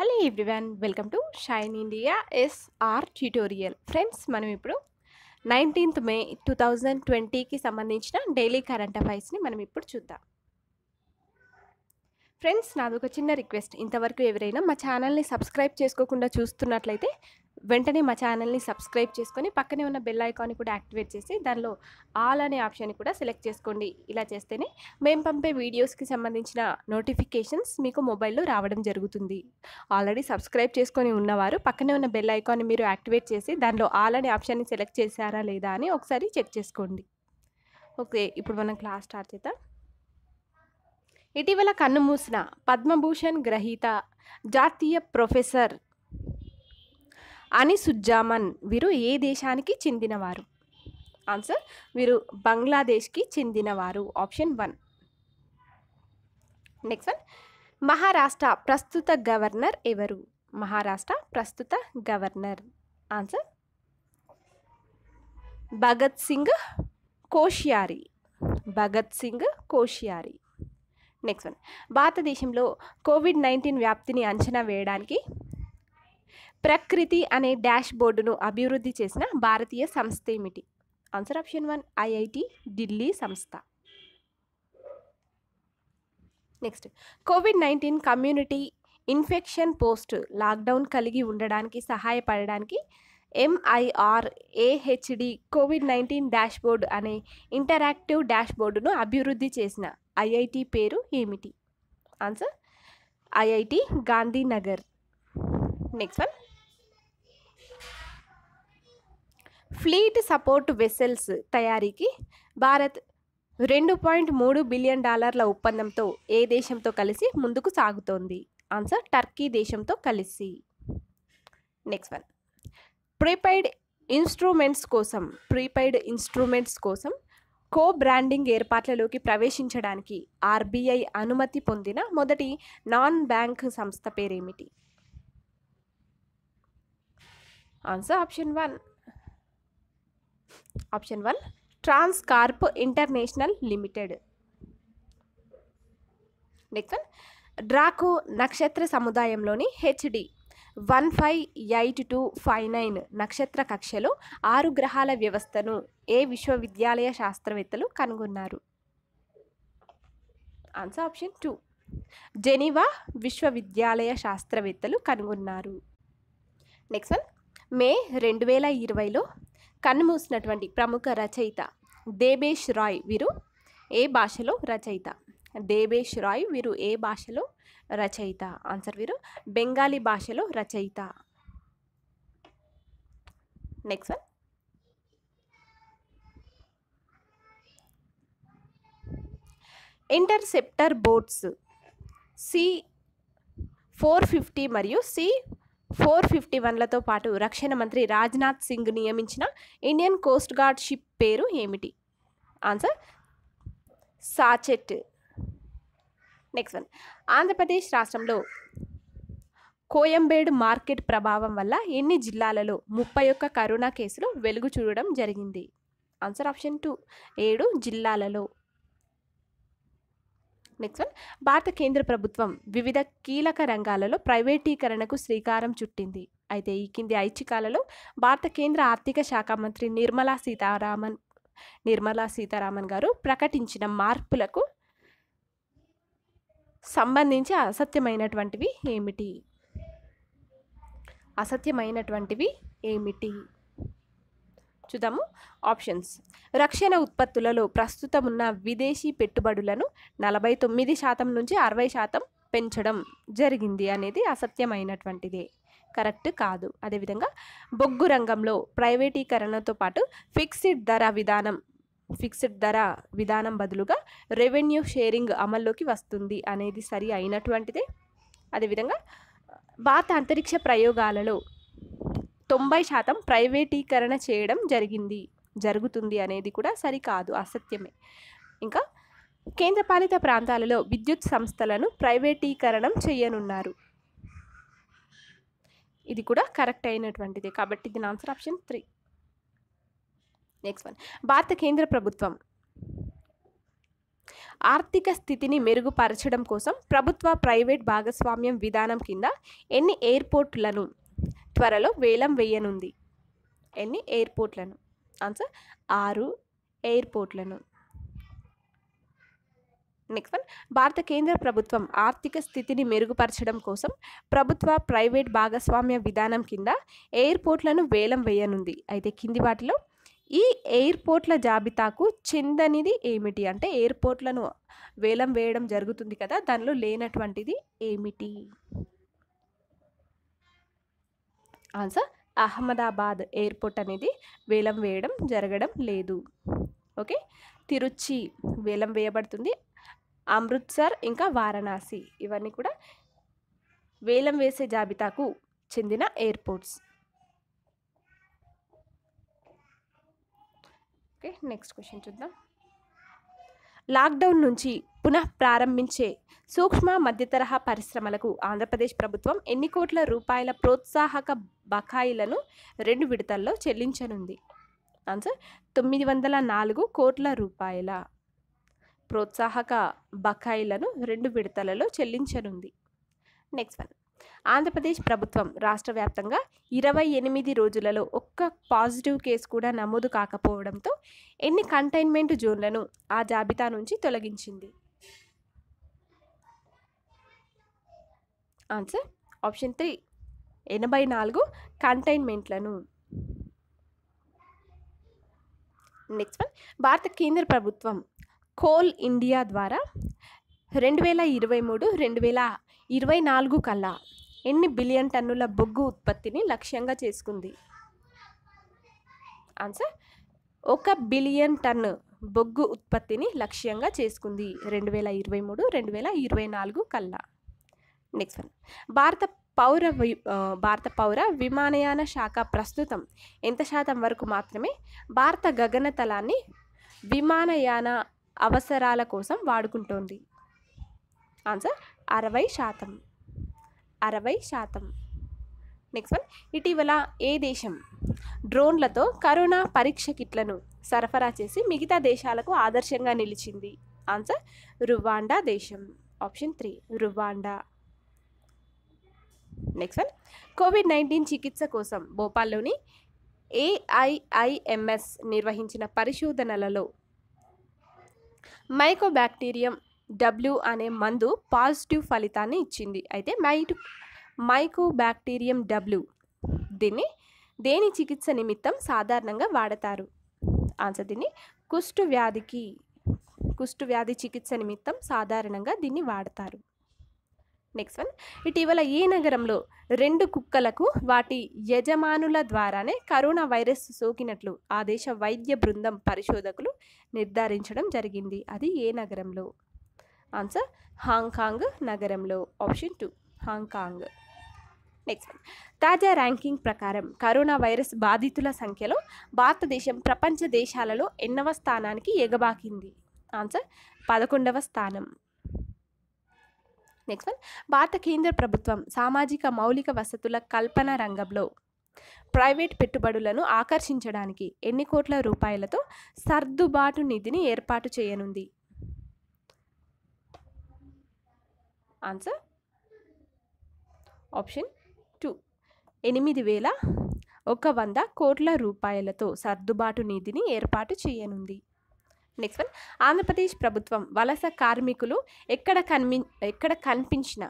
hello everyone welcome to shine India SR tutorial friends మనం ఇప్పుడు nineteenth మే two thousand ట్వంటీకి సంబంధించిన డైలీ కరెంట్ అఫైర్స్ని మనం ఇప్పుడు చూద్దాం ఫ్రెండ్స్ నాది ఒక చిన్న రిక్వెస్ట్ ఇంతవరకు ఎవరైనా మా ఛానల్ని సబ్స్క్రైబ్ చేసుకోకుండా చూస్తున్నట్లయితే వెంటనే మా ఛానల్ని సబ్స్క్రైబ్ చేసుకొని పక్కనే ఉన్న బెల్ ఐకాన్ని కూడా యాక్టివేట్ చేసి దానిలో ఆల్ అనే ఆప్షన్ని కూడా సెలెక్ట్ చేసుకోండి ఇలా చేస్తేనే మేము పంపే వీడియోస్కి సంబంధించిన నోటిఫికేషన్స్ మీకు మొబైల్లో రావడం జరుగుతుంది ఆల్రెడీ సబ్స్క్రైబ్ చేసుకొని ఉన్నవారు పక్కనే ఉన్న బెల్ ఐకాన్ని మీరు యాక్టివేట్ చేసి దానిలో ఆల్ అనే ఆప్షన్ని సెలెక్ట్ చేశారా లేదా అని ఒకసారి చెక్ చేసుకోండి ఓకే ఇప్పుడు మనం క్లాస్ స్టార్ట్ చేద్దాం ఇటీవల కన్నుమూసిన పద్మభూషణ్ గ్రహీత జాతీయ ప్రొఫెసర్ అనిసుజ్జామన్ వీరు ఏ దేశానికి చెందినవారు ఆన్సర్ వీరు బంగ్లాదేశ్కి చెందినవారు option one next one Maharashtra ప్రస్తుత గవర్నర్ ఎవరు మహారాష్ట్ర ప్రస్తుత governor answer Bhagat Singh Koshyari Bhagat Singh Koshyari next one భారతదేశంలో కోవిడ్ నైన్టీన్ వ్యాప్తిని అంచనా వేయడానికి ప్రకృతి అనే డాష్ బోర్డును అభివృద్ధి చేసిన భారతీయ సంస్థ ఏమిటి answer option one IIT Delhi సంస్థ next covid nineteen community infection post lockdown కలిగి ఉండడానికి సహాయపడడానికి ఎంఐఆర్ఏహెచ్డి కోవిడ్ నైన్టీన్ బోర్డు అనే ఇంటరాక్టివ్ బోర్డును అభివృద్ధి చేసిన ఐఐటి పేరు ఏమిటి answer IIT Gandhinagar next one fleet support vessels తయారీకి భారత్ రెండు పాయింట్ మూడు బిలియన్ డాలర్ల ఒప్పందంతో ఏ దేశంతో కలిసి ముందుకు సాగుతోంది ఆన్సర్ టర్కీ దేశంతో కలిసి నెక్స్ట్ వన్ ప్రీపెయిడ్ ఇన్స్ట్రుమెంట్స్ కోసం ప్రీపెయిడ్ ఇన్స్ట్రుమెంట్స్ కోసం కో బ్రాండింగ్ ఏర్పాట్లలోకి ప్రవేశించడానికి ఆర్బీఐ అనుమతి పొందిన మొదటి నాన్ బ్యాంక్ సంస్థ పేరేమిటి answer option one option one trans corp international limited next one Draco నక్షత్ర సముదాయంలోని HD one five eight two five nine నక్షత్ర కక్షలో ఆరు గ్రహాల వ్యవస్థను ఏ విశ్వవిద్యాలయ శాస్త్రవేత్తలు కనుగొన్నారు ఆన్సర్ ఆప్షన్ టూ జెనీవా విశ్వవిద్యాలయ శాస్త్రవేత్తలు కనుగొన్నారు నెక్స్ట్ వన్ మే రెండు వేల ఇరవైలో కన్నుమూసినటువంటి ప్రముఖ రచయిత దేబేష్ రాయ్ వీరు ఏ భాషలో రచయిత దేవేష్ రాయ్ వీరు ఏ భాషలో రచయిత ఆన్సర్ వీరు బెంగాలీ భాషలో రచయిత next one interceptor boats C four fifty మరియు సి ఫోర్ ఫిఫ్టీ వన్లతో పాటు రక్షణ మంత్రి రాజ్నాథ్ సింగ్ నియమించిన ఇండియన్ కోస్ట్ గార్డ్ షిప్ పేరు ఏమిటి answer Sachet next one Andhra Pradesh రాష్ట్రంలో కోయంబేడు మార్కెట్ ప్రభావం వల్ల ఎన్ని జిల్లాలలో ముప్పై ఒక్క కరోనా కేసులు వెలుగు చూడడం జరిగింది ఆన్సర్ ఆప్షన్ టూ ఏడు జిల్లాలలో నెక్స్ట్ వన్ భారత కేంద్ర ప్రభుత్వం వివిధ కీలక రంగాలలో ప్రైవేటీకరణకు శ్రీకారం చుట్టింది అయితే ఈ కింది ఐచ్ఛికాలలో భారత కేంద్ర ఆర్థిక శాఖ మంత్రి నిర్మలా సీతారామన్ నిర్మలా సీతారామన్ గారు ప్రకటించిన మార్పులకు సంబంధించి అసత్యమైనటువంటివి ఏమిటి అసత్యమైనటువంటివి ఏమిటి చూద్దాము ఆప్షన్స్ రక్షణ ఉత్పత్తులలో ప్రస్తుతం ఉన్న విదేశీ పెట్టుబడులను నలభై తొమ్మిది శాతం నుంచి అరవై శాతం పెంచడం జరిగింది అనేది అసత్యమైనటువంటిదే కరెక్ట్ కాదు అదేవిధంగా బొగ్గు రంగంలో ప్రైవేటీకరణతో పాటు ఫిక్స్డ్ ధర విధానం ఫిక్స్డ్ ధర విధానం బదులుగా రెవెన్యూ షేరింగ్ అమల్లోకి వస్తుంది అనేది సరి అయినటువంటిదే అదేవిధంగా భారత అంతరిక్ష ప్రయోగాలలో తొంభై శాతం ప్రైవేటీకరణ చేయడం జరిగింది జరుగుతుంది అనేది కూడా సరికాదు అసత్యమే ఇంకా కేంద్రపాలిత ప్రాంతాలలో విద్యుత్ సంస్థలను ప్రైవేటీకరణం చేయనున్నారు ఇది కూడా కరెక్ట్ అయినటువంటిది కాబట్టి దీని answer option three next one భారత కేంద్ర ప్రభుత్వం ఆర్థిక స్థితిని మెరుగుపరచడం కోసం ప్రభుత్వ ప్రైవేట్ భాగస్వామ్యం విధానం కింద ఎన్ని ఎయిర్పోర్ట్లను త్వరలో వేలం వేయనుంది ఎన్ని ఎయిర్పోర్ట్లను ఆన్సర్ ఆరు ఎయిర్పోర్ట్లను నెక్స్ట్ వన్ భారత కేంద్ర ప్రభుత్వం ఆర్థిక స్థితిని మెరుగుపరచడం కోసం ప్రభుత్వ ప్రైవేట్ భాగస్వామ్య విధానం కింద ఎయిర్పోర్ట్లను వేలం వేయనుంది అయితే కింది వాటిలో ఈ ఎయిర్పోర్ట్ల జాబితాకు చెందనిది ఏమిటి అంటే ఎయిర్పోర్ట్లను వేలం వేయడం జరుగుతుంది కదా దానిలో లేనటువంటిది ఏమిటి ఆన్సర్ అహ్మదాబాద్ ఎయిర్పోర్ట్ అనేది వేలం వేయడం జరగడం లేదు ఓకే తిరుచి వేలం వేయబడుతుంది అమృత్సర్ ఇంకా వారణాసి ఇవన్నీ కూడా వేలం వేసే జాబితాకు చెందిన ఎయిర్పోర్ట్స్ ఓకే నెక్స్ట్ క్వశ్చన్ చూద్దాం లాక్డౌన్ నుంచి పునః ప్రారంభించే సూక్ష్మ మధ్యతరహా పరిశ్రమలకు ఆంధ్రప్రదేశ్ ప్రభుత్వం ఎన్ని కోట్ల రూపాయల ప్రోత్సాహక బకాయిలను రెండు విడతల్లో చెల్లించనుంది ఆన్సర్ తొమ్మిది వందల నాలుగు కోట్ల రూపాయల ప్రోత్సాహక బకాయిలను రెండు విడతలలో చెల్లించనుంది నెక్స్ట్ వన్ ఆంధ్రప్రదేశ్ ప్రభుత్వం రాష్ట్ర వ్యాప్తంగా ఇరవై ఎనిమిది రోజులలో ఒక్క పాజిటివ్ కేసు కూడా నమోదు కాకపోవడంతో ఎన్ని కంటైన్మెంట్ జోన్లను ఆ జాబితా నుంచి తొలగించింది ఆన్సర్ ఆప్షన్ త్రీ ఎనభై నాలుగు కంటైన్మెంట్లను నెక్స్ట్ వన్ భారత కేంద్ర ప్రభుత్వం కోల్ ఇండియా ద్వారా రెండు వేల ఇరవై మూడు రెండు వేల ఇరవై నాలుగు కల్లా ఎన్ని బిలియన్ టన్నుల బొగ్గు ఉత్పత్తిని లక్ష్యంగా చేసుకుంది ఆన్సర్ ఒక బిలియన్ టన్ను బొగ్గు ఉత్పత్తిని లక్ష్యంగా చేసుకుంది రెండు వేల ఇరవై మూడు రెండు వేల ఇరవై నాలుగు కల్లా నెక్స్ట్ వన్ భారత పౌర భారత పౌర విమానయాన శాఖ ప్రస్తుతం ఎంత శాతం వరకు మాత్రమే భారత గగనతలాన్ని విమానయాన అవసరాల కోసం వాడుకుంటోంది ఆన్సర్ అరవై శాతం అరవై శాతం నెక్స్ట్ వన్ ఇటీవల ఏ దేశం డ్రోన్లతో కరోనా పరీక్ష కిట్లను సరఫరా చేసి మిగతా దేశాలకు ఆదర్శంగా నిలిచింది ఆన్సర్ రువాండా దేశం option three Rwanda next one covid nineteen చికిత్స కోసం భోపాల్లోని ఏఐఐఎంఎస్ నిర్వహించిన పరిశోధనలలో మైకోబ్యాక్టీరియం డబ్ల్యూ అనే మందు పాజిటివ్ ఫలితాన్ని ఇచ్చింది అయితే మైట్ మైకో బ్యాక్టీరియం డబ్ల్యూ దీన్ని దేని చికిత్స నిమిత్తం సాధారణంగా వాడతారు ఆన్సర్ దీన్ని కుష్టు వ్యాధికి కుష్టు వ్యాధి చికిత్స నిమిత్తం సాధారణంగా దీన్ని వాడతారు నెక్స్ట్ వన్ ఇటీవల ఈ నగరంలో రెండు కుక్కలకు వాటి యజమానుల ద్వారానే కరోనా వైరస్ సోకినట్లు ఆ దేశ వైద్య బృందం పరిశోధకులు నిర్ధారించడం జరిగింది అది ఏ నగరంలో ఆన్సర్ హాంకాంగ్ నగరంలో ఆప్షన్ టూ హాంకాంగ్ నెక్స్ట్ తాజా ర్యాంకింగ్ ప్రకారం కరోనా వైరస్ బాధితుల సంఖ్యలో భారతదేశం ప్రపంచ దేశాలలో ఎన్నవ స్థానానికి ఎగబాకింది ఆన్సర్ పదకొండవ స్థానం నెక్స్ట్ వన్ భారత కేంద్ర ప్రభుత్వం సామాజిక మౌలిక వసతుల కల్పన రంగంలో ప్రైవేట్ పెట్టుబడులను ఆకర్షించడానికి ఎన్ని కోట్ల రూపాయలతో సర్దుబాటు నిధిని ఏర్పాటు చేయనుంది ఆన్సర్ ఆప్షన్ టూ ఎనిమిది వేల ఒక వంద కోట్ల రూపాయలతో సర్దుబాటు నిధిని ఏర్పాటు చేయనుంది నెక్స్ట్ వన్ ఆంధ్రప్రదేశ్ ప్రభుత్వం వలస కార్మికులు ఎక్కడ కన్మి ఎక్కడ కనిపించిన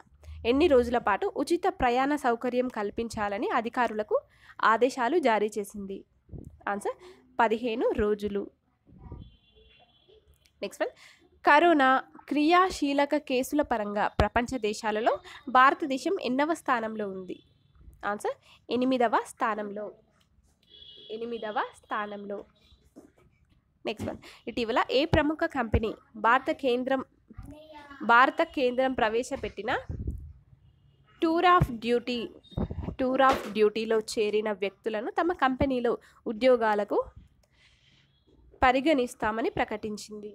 ఎన్ని రోజుల పాటు ఉచిత ప్రయాణ సౌకర్యం కల్పించాలని అధికారులకు ఆదేశాలు జారీ చేసింది ఆన్సర్ పదిహేను రోజులు నెక్స్ట్ వన్ కరోనా క్రియాశీలక కేసుల పరంగా ప్రపంచ దేశాలలో భారతదేశం ఎన్నవ స్థానంలో ఉంది ఆన్సర్ ఎనిమిదవ స్థానంలో ఎనిమిదవ స్థానంలో నెక్స్ట్ వన్ ఇటీవల ఏ ప్రముఖ కంపెనీ భారత కేంద్రం భారత కేంద్రం ప్రవేశపెట్టిన tour of duty tour of డ్యూటీలో చేరిన వ్యక్తులను తమ కంపెనీలో ఉద్యోగాలకు పరిగణిస్తామని ప్రకటించింది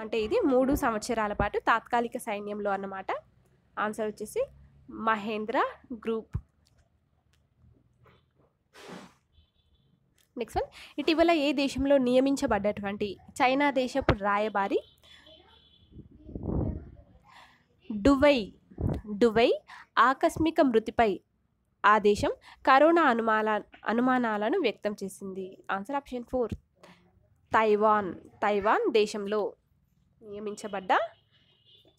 అంటే ఇది మూడు సంవత్సరాల పాటు తాత్కాలిక సైన్యంలో అన్నమాట ఆన్సర్ వచ్చేసి మహేంద్ర గ్రూప్ నెక్స్ట్ వన్ ఇటీవల ఏ దేశంలో నియమించబడ్డటువంటి చైనా దేశపు రాయబారి డువై డువై ఆకస్మిక మృతిపై ఆ దేశం కరోనా అనుమాన అనుమానాలను వ్యక్తం చేసింది answer option four Taiwan Taiwan దేశంలో నియమించబడ్డ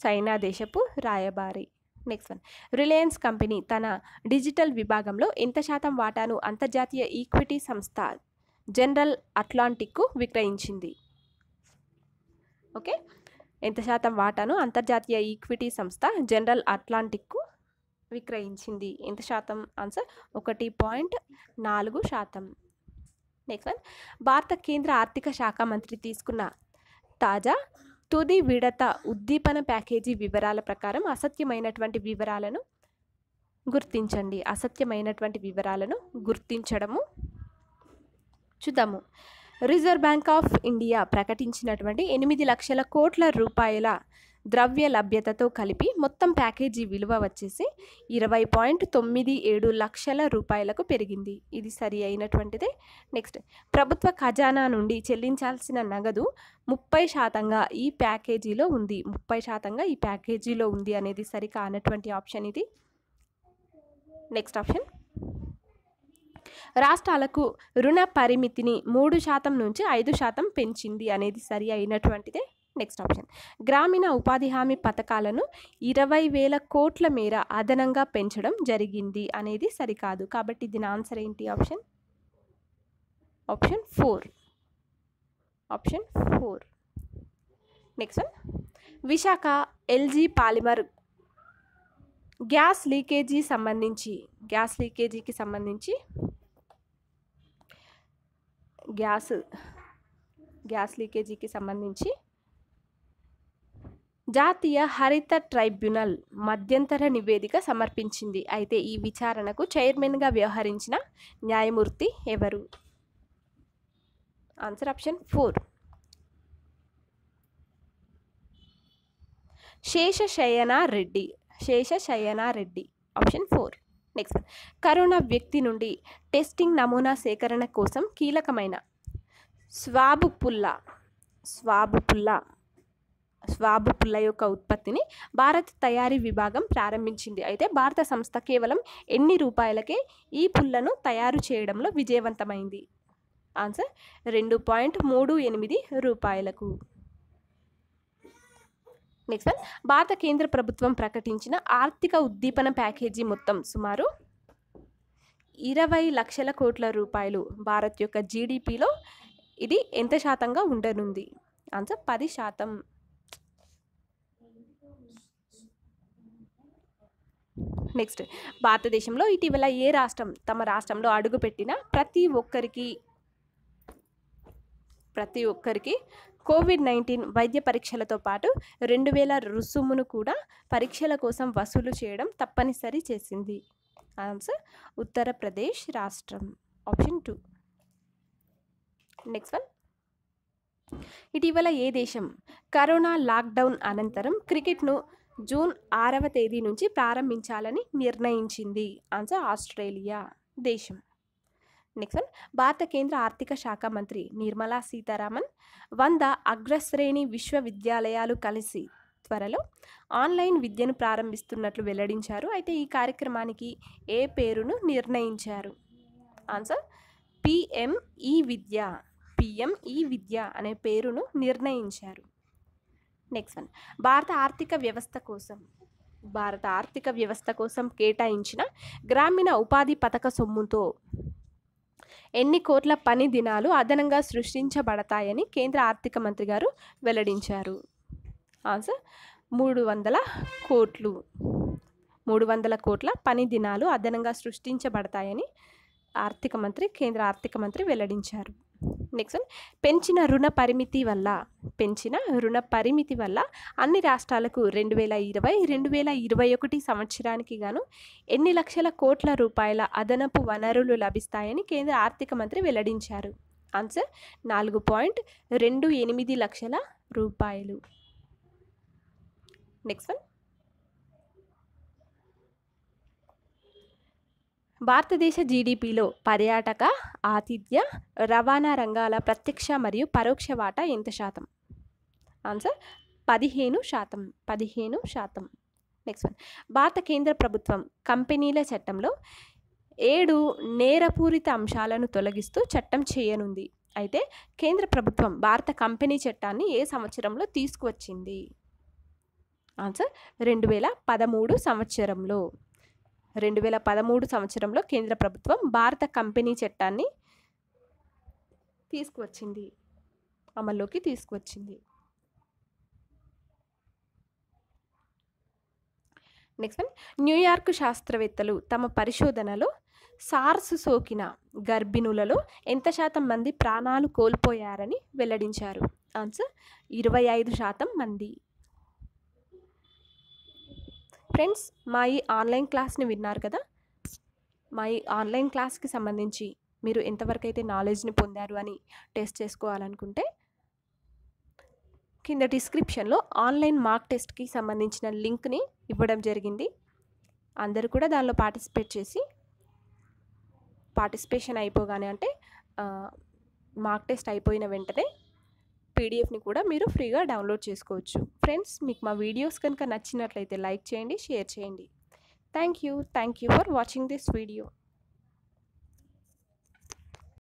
చైనా దేశపు రాయబారి నెక్స్ట్ వన్ రిలయన్స్ కంపెనీ తన డిజిటల్ విభాగంలో ఎంత శాతం వాటాను అంతర్జాతీయ ఈక్విటీ సంస్థ జనరల్ అట్లాంటిక్కు విక్రయించింది ఓకే ఎంత శాతం వాటాను అంతర్జాతీయ ఈక్విటీ సంస్థ జనరల్ అట్లాంటిక్కు విక్రయించింది ఎంత శాతం ఆన్సర్ ఒకటి పాయింట్ నాలుగు శాతం నెక్స్ట్ వన్ భారత కేంద్ర ఆర్థిక శాఖ మంత్రి తీసుకున్న తాజా తుది విడత ఉద్దీపన ప్యాకేజీ వివరాల ప్రకారం అసత్యమైనటువంటి వివరాలను గుర్తించండి అసత్యమైనటువంటి వివరాలను గుర్తించడము చూద్దాము రిజర్వ్ బ్యాంక్ ఆఫ్ ఇండియా ప్రకటించినటువంటి ఎనిమిది లక్షల కోట్ల రూపాయల ద్రవ్య లభ్యతతో కలిపి మొత్తం ప్యాకేజీ విలువ వచ్చేసి ఇరవై పాయింట్ తొమ్మిది ఏడు లక్షల రూపాయలకు పెరిగింది ఇది సరి అయినటువంటిదే నెక్స్ట్ ప్రభుత్వ ఖజానా నుండి చెల్లించాల్సిన నగదు ముప్పై శాతంగా ఈ ప్యాకేజీలో ఉంది ముప్పై శాతంగా ఈ ప్యాకేజీలో ఉంది అనేది సరి కానటువంటి ఆప్షన్ ఇది నెక్స్ట్ ఆప్షన్ రాష్ట్రాలకు రుణ పరిమితిని మూడు శాతం నుంచి ఐదు శాతం పెంచింది అనేది సరి అయినటువంటిదే నెక్స్ట్ ఆప్షన్ గ్రామీణ ఉపాధి హామీ పథకాలను ఇరవై వేల కోట్ల మేర అదనంగా పెంచడం జరిగింది అనేది సరికాదు కాబట్టి దీని ఆన్సర్ ఏంటి option option four option four next one Visakha LG polymer gas leakage సంబంధించి గ్యాస్ లీకేజీకి సంబంధించి గ్యాస్ గ్యాస్ లీకేజీకి సంబంధించి జాతీయ హరిత ట్రైబ్యునల్ మధ్యంతర నివేదిక సమర్పించింది అయితే ఈ విచారణకు చైర్మన్గా వ్యవహరించిన న్యాయమూర్తి ఎవరు answer option four Seshasayana Reddy Seshasayana Reddy option four next corona వ్యక్తి నుండి టెస్టింగ్ నమూనా సేకరణ కోసం కీలకమైన స్వాబు పుల్ల స్వాబు పుల్ల స్వాబు పుల్ల యొక్క ఉత్పత్తిని భారత్ తయారీ విభాగం ప్రారంభించింది అయితే భారత సంస్థ కేవలం ఎన్ని రూపాయలకే ఈ పుల్లను తయారు చేయడంలో విజయవంతమైంది ఆన్సర్ రెండు పాయింట్ మూడు ఎనిమిది రూపాయలకు నెక్స్ట్ వన్ భారత కేంద్ర ప్రభుత్వం ప్రకటించిన ఆర్థిక ఉద్దీపన ప్యాకేజీ మొత్తం సుమారు ఇరవై లక్షల కోట్ల రూపాయలు భారత్ యొక్క జీడిపిలో ఇది ఎంత శాతంగా ఉండనుంది ఆన్సర్ పది శాతం నెక్స్ట్ భారతదేశంలో ఇటీవల ఏ రాష్ట్రం తమ రాష్ట్రంలో అడుగుపెట్టిన ప్రతి ఒక్కరికి ప్రతి ఒక్కరికి కోవిడ్ నైన్టీన్ వైద్య పరీక్షలతో పాటు రెండు వేల రుసుమును కూడా పరీక్షల కోసం వసూలు చేయడం తప్పనిసరి చేసింది ఆన్సర్ ఉత్తరప్రదేశ్ రాష్ట్రం ఆప్షన్ టూ నెక్స్ట్ వన్ ఇటీవల ఏ దేశం కరోనా లాక్డౌన్ అనంతరం క్రికెట్ను జూన్ ఆరవ తేదీ నుంచి ప్రారంభించాలని నిర్ణయించింది ఆన్సర్ ఆస్ట్రేలియా దేశం నెక్స్ట్ వన్ భారత కేంద్ర ఆర్థిక శాఖ మంత్రి నిర్మలా సీతారామన్ వంద అగ్రశ్రేణి విశ్వవిద్యాలయాలు కలిసి త్వరలో ఆన్లైన్ విద్యను ప్రారంభిస్తున్నట్లు వెల్లడించారు అయితే ఈ కార్యక్రమానికి ఏ పేరును నిర్ణయించారు answer PM E Vidya PM E Vidya అనే పేరును నిర్ణయించారు నెక్స్ట్ వన్ భారత ఆర్థిక వ్యవస్థ కోసం భారత ఆర్థిక వ్యవస్థ కోసం కేటాయించిన గ్రామీణ ఉపాధి పథక సొమ్ముతో ఎన్ని కోట్ల పని దినాలు అదనంగా సృష్టించబడతాయని కేంద్ర ఆర్థిక మంత్రి గారు వెల్లడించారు ఆన్సర్ మూడు వందల కోట్లు మూడు వందల కోట్ల పని దినాలు అదనంగా సృష్టించబడతాయని ఆర్థిక మంత్రి కేంద్ర ఆర్థిక మంత్రి వెల్లడించారు నెక్స్ట్ పెంచిన రుణ పరిమితి వల్ల పెంచిన రుణ పరిమితి వల్ల అన్ని రాష్ట్రాలకు రెండు వేల ఇరవై రెండు వేల ఇరవై ఒకటి సంవత్సరానికి గాను ఎన్ని లక్షల కోట్ల రూపాయల అదనపు వనరులు లభిస్తాయని కేంద్ర ఆర్థిక మంత్రి వెల్లడించారు ఆన్సర్ నాలుగు పాయింట్ రెండు ఎనిమిది లక్షల రూపాయలు నెక్స్ట్ వన్ భారతదేశ జీడిపిలో పర్యాటక ఆతిథ్య రవాణా రంగాల ప్రత్యక్ష మరియు పరోక్ష వాటా ఎంత శాతం ఆన్సర్ పదిహేను శాతం పదిహేను శాతం నెక్స్ట్ వన్ భారత కేంద్ర ప్రభుత్వం కంపెనీల చట్టంలో ఏడు నేరపూరిత అంశాలను తొలగిస్తూ చట్టం చేయనుంది అయితే కేంద్ర ప్రభుత్వం భారత కంపెనీ చట్టాన్ని ఏ సంవత్సరంలో తీసుకువచ్చింది ఆన్సర్ రెండు వేల పదమూడు సంవత్సరంలో రెండు వేల పదమూడు సంవత్సరంలో కేంద్ర ప్రభుత్వం భారత కంపెనీ చట్టాన్ని తీసుకువచ్చింది అమల్లోకి తీసుకువచ్చింది నెక్స్ట్ వన్ న్యూయార్క్ శాస్త్రవేత్తలు తమ పరిశోధనలో సార్స్ సోకిన గర్భిణులలో ఎంత శాతం మంది ప్రాణాలు కోల్పోయారని వెల్లడించారు ఆన్సర్ ఇరవై ఐదు శాతం మంది ఫ్రెండ్స్ మా ఈ ఆన్లైన్ క్లాస్ని విన్నారు కదా మా ఈ ఆన్లైన్ క్లాస్కి సంబంధించి మీరు ఎంతవరకు అయితే నాలెడ్జ్ని పొందారు అని టెస్ట్ చేసుకోవాలనుకుంటే కింద డిస్క్రిప్షన్లో ఆన్లైన్ మార్క్ టెస్ట్కి సంబంధించిన లింక్ని ఇవ్వడం జరిగింది అందరూ కూడా దానిలో పార్టిసిపేట్ చేసి పార్టిసిపేషన్ అయిపోగానే అంటే మార్క్ టెస్ట్ అయిపోయిన వెంటనే పీడిఎఫ్ని కూడా మీరు ఫ్రీగా డౌన్లోడ్ చేసుకోవచ్చు ఫ్రెండ్స్ మీకు మా వీడియోస్ కనుక నచ్చినట్లయితే లైక్ చేయండి షేర్ చేయండి thank you thank you for watching this video